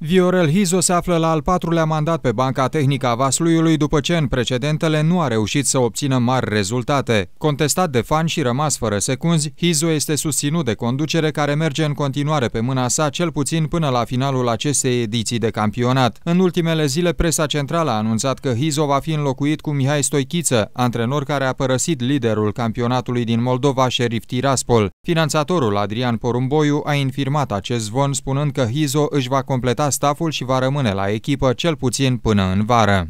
Viorel Hizo se află la al patrulea mandat pe banca tehnică a Vasluiului după ce în precedentele nu a reușit să obțină mari rezultate. Contestat de fani și rămas fără secunzi, Hizo este susținut de conducere care merge în continuare pe mâna sa cel puțin până la finalul acestei ediții de campionat. În ultimele zile, presa centrală a anunțat că Hizo va fi înlocuit cu Mihai Stoichiță, antrenor care a părăsit liderul campionatului din Moldova, Șerif Tiraspol. Finanțatorul Adrian Porumboiu a infirmat acest zvon spunând că Hizo își va completa staful și va rămâne la echipă cel puțin până în vară.